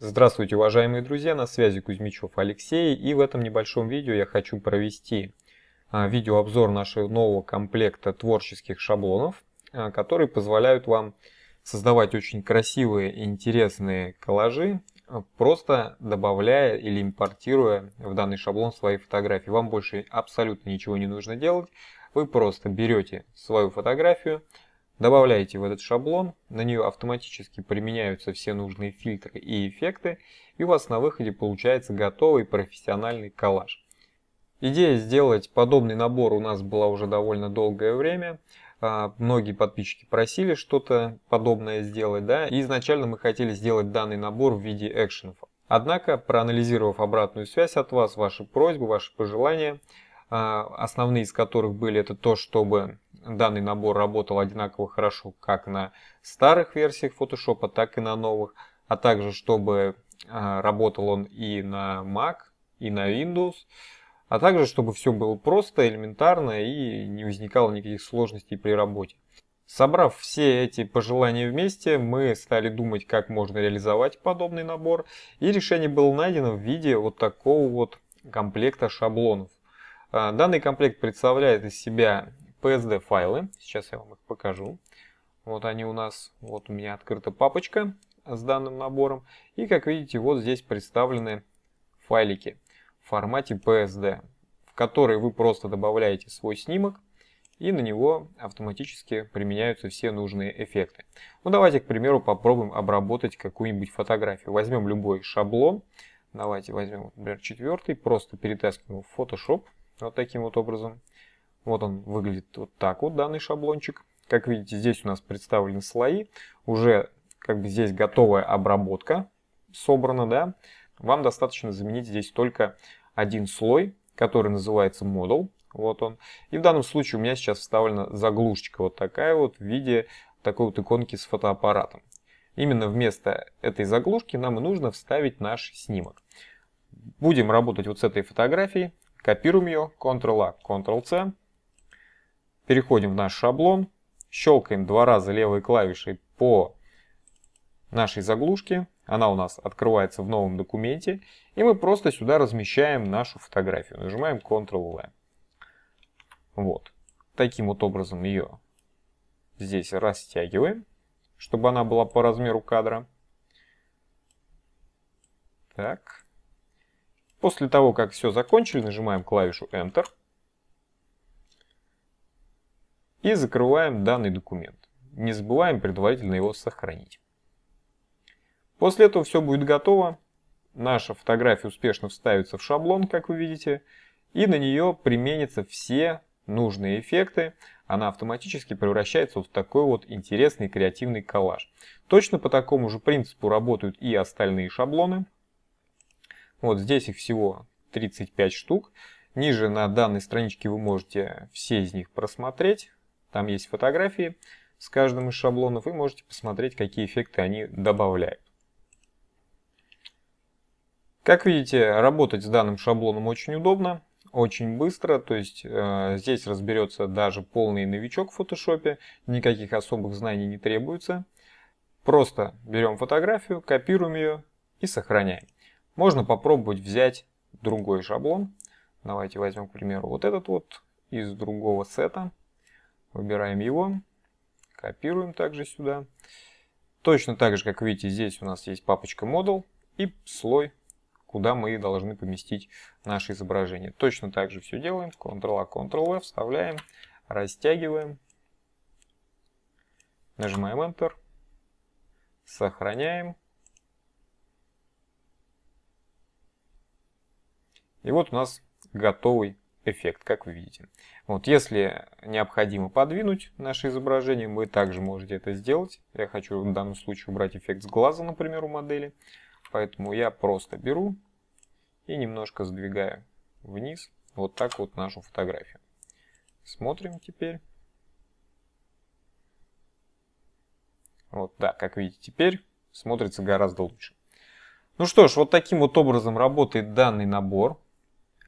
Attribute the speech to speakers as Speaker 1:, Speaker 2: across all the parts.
Speaker 1: Здравствуйте, уважаемые друзья, на связи Кузьмичев Алексей, и в этом небольшом видео я хочу провести а, видеообзор нашего нового комплекта творческих шаблонов, а, которые позволяют вам создавать очень красивые и интересные коллажи, а, просто добавляя или импортируя в данный шаблон свои фотографии. Вам больше абсолютно ничего не нужно делать, вы просто берете свою фотографию, Добавляете в этот шаблон, на нее автоматически применяются все нужные фильтры и эффекты, и у вас на выходе получается готовый профессиональный коллаж. Идея сделать подобный набор у нас была уже довольно долгое время. А, многие подписчики просили что-то подобное сделать, да, и изначально мы хотели сделать данный набор в виде экшенов. Однако, проанализировав обратную связь от вас, ваши просьбы, ваши пожелания, а, основные из которых были это то, чтобы данный набор работал одинаково хорошо как на старых версиях Photoshop, так и на новых, а также чтобы а, работал он и на Mac, и на Windows, а также чтобы все было просто, элементарно и не возникало никаких сложностей при работе. Собрав все эти пожелания вместе, мы стали думать, как можно реализовать подобный набор, и решение было найдено в виде вот такого вот комплекта шаблонов. А, данный комплект представляет из себя PSD-файлы. Сейчас я вам их покажу. Вот они у нас, вот у меня открыта папочка с данным набором. И как видите, вот здесь представлены файлики в формате PSD, в которые вы просто добавляете свой снимок и на него автоматически применяются все нужные эффекты. Ну давайте, к примеру, попробуем обработать какую-нибудь фотографию. Возьмем любой шаблон. Давайте возьмем, например, четвертый, просто перетаскиваем в Photoshop. Вот таким вот образом. Вот он выглядит вот так вот, данный шаблончик. Как видите, здесь у нас представлены слои. Уже как бы здесь готовая обработка собрана, да. Вам достаточно заменить здесь только один слой, который называется модул. Вот он. И в данном случае у меня сейчас вставлена заглушечка вот такая вот в виде такой вот иконки с фотоаппаратом. Именно вместо этой заглушки нам и нужно вставить наш снимок. Будем работать вот с этой фотографией. Копируем ее, Ctrl-A, Ctrl-C. Переходим в наш шаблон, щелкаем два раза левой клавишей по нашей заглушке. Она у нас открывается в новом документе. И мы просто сюда размещаем нашу фотографию. Нажимаем Ctrl-V. Вот. Таким вот образом ее здесь растягиваем, чтобы она была по размеру кадра. Так. После того, как все закончили, нажимаем клавишу Enter и закрываем данный документ. Не забываем предварительно его сохранить. После этого все будет готово. Наша фотография успешно вставится в шаблон, как вы видите, и на нее применятся все нужные эффекты. Она автоматически превращается вот в такой вот интересный креативный коллаж. Точно по такому же принципу работают и остальные шаблоны. Вот здесь их всего 35 штук. Ниже на данной страничке вы можете все из них просмотреть. Там есть фотографии с каждым из шаблонов. вы можете посмотреть, какие эффекты они добавляют. Как видите, работать с данным шаблоном очень удобно, очень быстро, то есть э, здесь разберется даже полный новичок в фотошопе, никаких особых знаний не требуется. Просто берем фотографию, копируем ее и сохраняем. Можно попробовать взять другой шаблон. Давайте возьмем, к примеру, вот этот вот из другого сета. Выбираем его, копируем также сюда. Точно так же, как видите, здесь у нас есть папочка Model и слой, куда мы должны поместить наше изображение. Точно так же все делаем. Ctrl-A, а, Ctrl-F, вставляем, растягиваем. Нажимаем Enter. Сохраняем. И вот у нас готовый эффект, как вы видите. Вот, если необходимо подвинуть наше изображение, вы также можете это сделать. Я хочу в данном случае убрать эффект с глаза, например, у модели. Поэтому я просто беру и немножко сдвигаю вниз вот так вот нашу фотографию. Смотрим теперь. Вот, да, как видите, теперь смотрится гораздо лучше. Ну что ж, вот таким вот образом работает данный набор.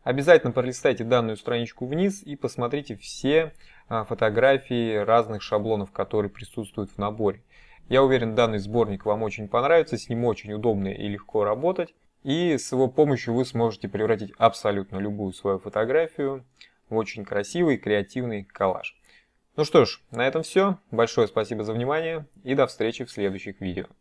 Speaker 1: Обязательно пролистайте данную страничку вниз и посмотрите все а, фотографии разных шаблонов, которые присутствуют в наборе. Я уверен, данный сборник вам очень понравится, с ним очень удобно и легко работать. И с его помощью вы сможете превратить абсолютно любую свою фотографию в очень красивый креативный коллаж. Ну что ж, на этом все. Большое спасибо за внимание и до встречи в следующих видео.